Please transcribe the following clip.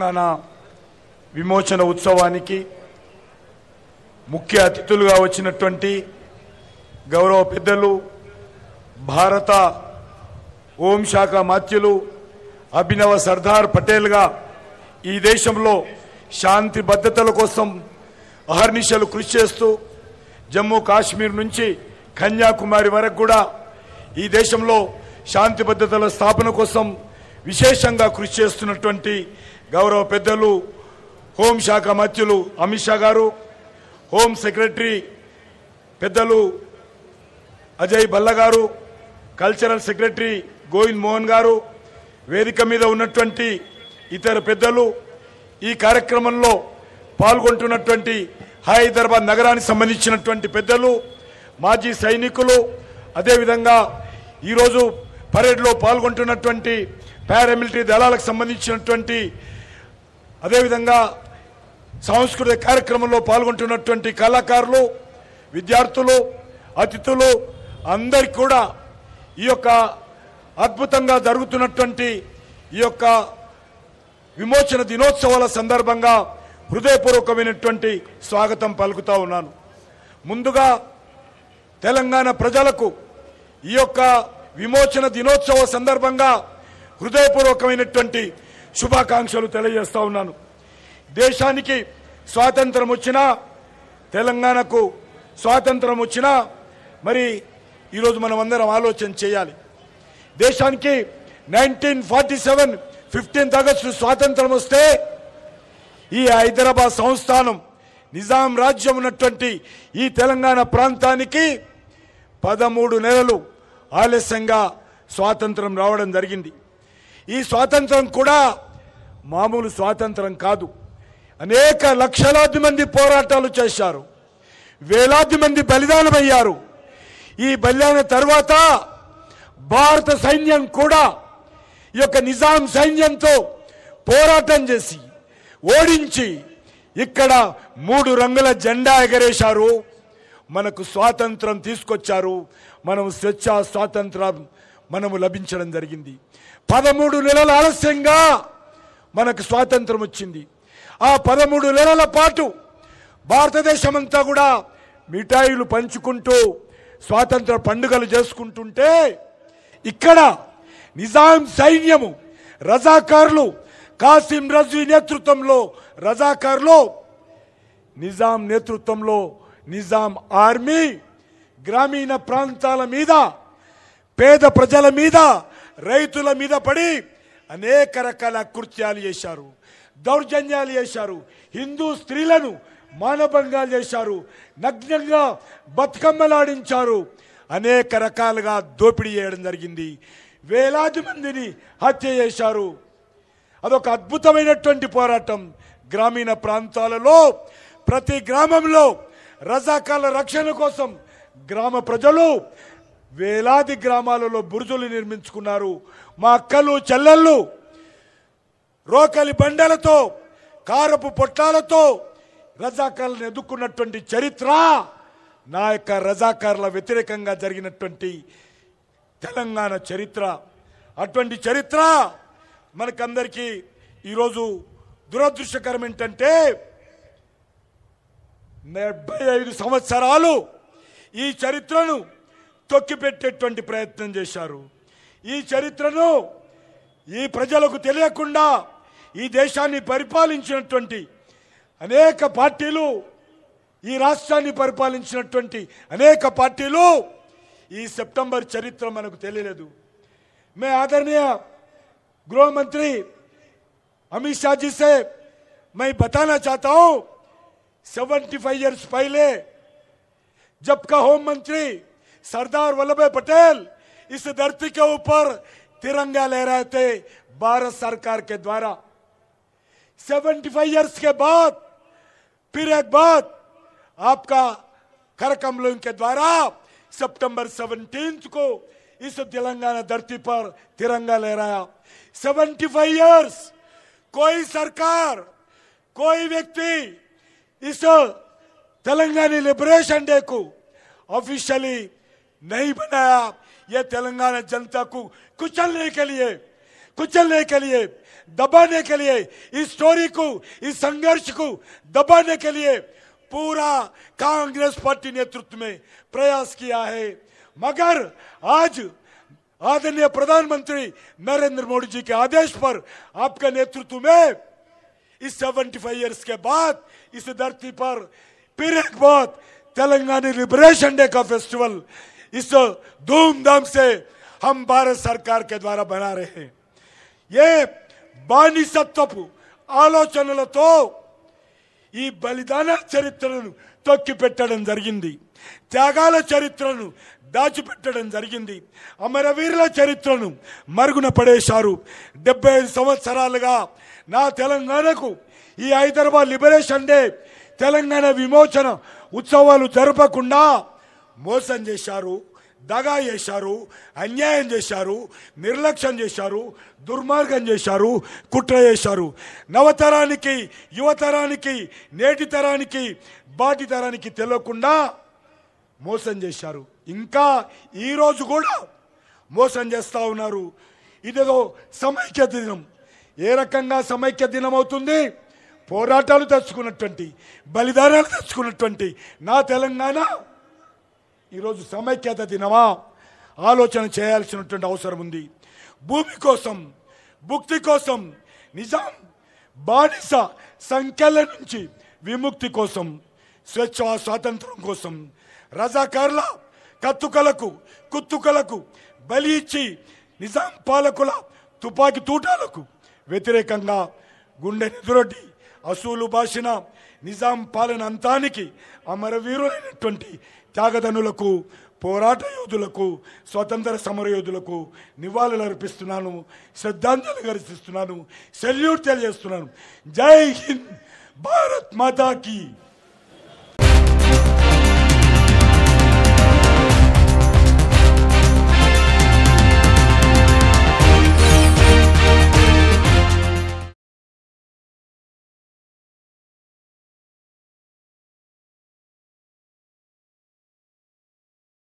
తెలంగాణ విమోచన ఉత్సవానికి ముఖ్య అతిథులుగా వచ్చినటువంటి గౌరవ పెద్దలు భారత శాఖ మాత్యులు అభినవ సర్దార్ పటేల్గా ఈ దేశంలో శాంతి భద్రతల కోసం అహర్నిశలు కృషి చేస్తూ జమ్మూ కాశ్మీర్ నుంచి కన్యాకుమారి వరకు కూడా ఈ దేశంలో శాంతి భద్రతల స్థాపన కోసం విశేషంగా కృషి చేస్తున్నటువంటి గౌరవ పెద్దలు హోంశాఖ మత్యులు అమిత్ షా గారు హోం సెక్రటరీ పెద్దలు అజయ్ బల్ల గారు కల్చరల్ సెక్రటరీ గోవింద్ మోహన్ గారు వేదిక మీద ఉన్నటువంటి ఇతర పెద్దలు ఈ కార్యక్రమంలో పాల్గొంటున్నటువంటి హైదరాబాద్ నగరానికి సంబంధించినటువంటి పెద్దలు మాజీ సైనికులు అదేవిధంగా ఈరోజు పరేడ్లో పాల్గొంటున్నటువంటి పారామిలిటరీ దళాలకు సంబంధించినటువంటి అదేవిధంగా సాంస్కృతిక కార్యక్రమంలో పాల్గొంటున్నటువంటి కళాకారులు విద్యార్థులు అతిథులు అందరికి కూడా ఈ యొక్క అద్భుతంగా జరుగుతున్నటువంటి ఈ యొక్క విమోచన దినోత్సవాల సందర్భంగా హృదయపూర్వకమైనటువంటి స్వాగతం పలుకుతా ఉన్నాను ముందుగా తెలంగాణ ప్రజలకు ఈ యొక్క విమోచన దినోత్సవ సందర్భంగా హృదయపూర్వకమైనటువంటి శుభాకాంక్షలు తెలియజేస్తా ఉన్నాను దేశానికి స్వాతంత్రం వచ్చినా తెలంగాణకు స్వాతంత్రం వచ్చినా మరి ఈరోజు మనం అందరం ఆలోచన చేయాలి దేశానికి nineteen forty seven fifteenth August స్వాతంత్రం వస్తే ఈ హైదరాబాద్ సంస్థానం నిజాం రాజ్యం ఉన్నటువంటి ఈ తెలంగాణ ప్రాంతానికి పదమూడు నెలలు ఆలస్యంగా స్వాతంత్రం రావడం జరిగింది ఈ స్వాతంత్రం కూడా మామూలు స్వాతంత్రం కాదు అనేక లక్షలాది మంది పోరాటాలు చేశారు వేలాది మంది బలిదానమయ్యారు ఈ బలిదాన తర్వాత భారత సైన్యం కూడా ఈ యొక్క నిజాం సైన్యంతో పోరాటం చేసి ఓడించి ఇక్కడ మూడు రంగుల జెండా ఎగరేశారు మనకు స్వాతంత్రం తీసుకొచ్చారు మనం స్వేచ్ఛ స్వాతంత్రం మనము లభించడం జరిగింది పదమూడు నెలల ఆలస్యంగా మనకు స్వాతంత్రం వచ్చింది ఆ పదమూడు నెలల పాటు భారతదేశమంతా కూడా మిఠాయిలు పంచుకుంటూ స్వాతంత్ర పండుగలు చేసుకుంటుంటే ఇక్కడ నిజాం సైన్యము రజాకారులు కాసిం రజ్వీ నేతృత్వంలో రజాకారులు నిజాం నేతృత్వంలో నిజాం ఆర్మీ గ్రామీణ ప్రాంతాల మీద పేద ప్రజల మీద రైతుల మీద పడి అనేక రకాల కృత్యాలు చేశారు దౌర్జన్యాలు చేశారు హిందూ స్త్రీలను మానభంగాలు చేశారు నగ్నంగా బతుకమ్మలాడించారు అనేక రకాలుగా దోపిడీ చేయడం జరిగింది వేలాది మందిని హత్య చేశారు అదొక అద్భుతమైనటువంటి పోరాటం గ్రామీణ ప్రాంతాలలో ప్రతి గ్రామంలో రజాకాల రక్షణ కోసం గ్రామ ప్రజలు వేలాది గ్రామాలలో బురుజులు నిర్మించుకున్నారు మా అక్కలు చెల్లెళ్ళు రోకలి బండలతో కారపు పొట్టాలతో రజాకార్లను ఎదుర్కొన్నటువంటి చరిత్ర నా యొక్క రజాకారుల వ్యతిరేకంగా జరిగినటువంటి తెలంగాణ చరిత్ర అటువంటి చరిత్ర మనకందరికీ ఈరోజు దురదృష్టకరం ఏంటంటే డెబ్బై ఐదు సంవత్సరాలు ఈ చరిత్రను తొక్కిపెట్టేటువంటి ప్రయత్నం చేశారు ఈ చరిత్రను ఈ ప్రజలకు తెలియకుండా ఈ దేశాన్ని పరిపాలించినటువంటి అనేక పార్టీలు ఈ రాష్ట్రాన్ని పరిపాలించినటువంటి అనేక పార్టీలు ఈ సెప్టెంబర్ చరిత్ర మనకు తెలియలేదు మే ఆదరణీయ గృహమంత్రి అమిత్ షా జీసే మై బతానా చాతావు సెవెంటీ ఫైవ్ ఇయర్స్ పైలే ईयर्स पहले जब सरदार वल्लभ भाई पटेल इस धरती के ऊपर तिरंगा ले रहे थे भारत सरकार के द्वारा 75 फाइव ईयर्स के बाद फिर एक बात आपका कर के द्वारा सितंबर 17 को इस तेलंगाना धरती पर तिरंगा लहराया 75 फाइव ईयर्स कोई सरकार कोई व्यक्ति इस तेलंगानी लिबरेशन डे को ऑफिशियली नहीं बनाया ये तेलंगाना जनता को कुचलने के लिए कुचलने के लिए दबाने के लिए इस स्टोरी को इस संघर्ष को दबाने के लिए पूरा कांग्रेस पार्टी नेतृत्व में प्रयास किया है मगर आज आदरणीय प्रधानमंत्री नरेंद्र मोदी जी के आदेश पर आपके नेतृत्व में इस 75 इयर्स के बाद इस धरती पर फिर एक बहुत तेलंगाना लिबरेशन डे का फेस्टिवल इसको धूमधाम से हम भारत सरकार के द्वारा बना रहे हैं ये బానిసత్వపు ఆలోచనలతో ఈ బలిదాన చరిత్రను తొక్కిపెట్టడం జరిగింది త్యాగాల చరిత్రను దాచిపెట్టడం జరిగింది అమరవీరుల చరిత్రను మరుగున పడేశారు డెబ్బై ఐదు సంవత్సరాలుగా నా తెలంగాణకు ఈ హైదరాబాద్ లిబరేషన్ డే తెలంగాణ విమోచన ఉత్సవాలు జరపకుండా మోసం చేశారు దగా చేశారు అన్యాయం చేశారు నిర్లక్ష్యం చేశారు దుర్మార్గం చేశారు కుట్ర చేశారు నవతరానికి యువతరానికి నేటి తరానికి బాటి తరానికి తెలియకుండా మోసం చేశారు ఇంకా ఈరోజు కూడా మోసం చేస్తూ ఉన్నారు ఇదేదో సమైక్య దినం ఏ రకంగా సమైక్య దినం అవుతుంది పోరాటాలు తెచ్చుకున్నటువంటి బలిదానాలు తెచ్చుకున్నటువంటి నా తెలంగాణ ఈరోజు సమైక్యత దినమా ఆలోచన చేయాల్సినటువంటి అవసరం ఉంది భూమి కోసం భుక్తి కోసం నిజాం బానిస సంఖ్యల నుంచి విముక్తి కోసం స్వేచ్ఛ స్వాతంత్రం కోసం రజాకారుల కత్తుకలకు కుత్తుకలకు బలి ఇచ్చి నిజాం పాలకుల తుపాకీ తూటాలకు వ్యతిరేకంగా గుండె నిదురొడ్డి అసూలు బాసిన నిజాం పాలన అంతానికి అమరవీరులైనటువంటి త్యాగదనులకు పోరాట యోధులకు స్వతంత్ర యోధులకు నివాళులు అర్పిస్తున్నాను శ్రద్ధాంజలి ఘర్షిస్తున్నాను సెల్యూట్ తెలియజేస్తున్నాను జై హింద్ భారత్ మాతాకి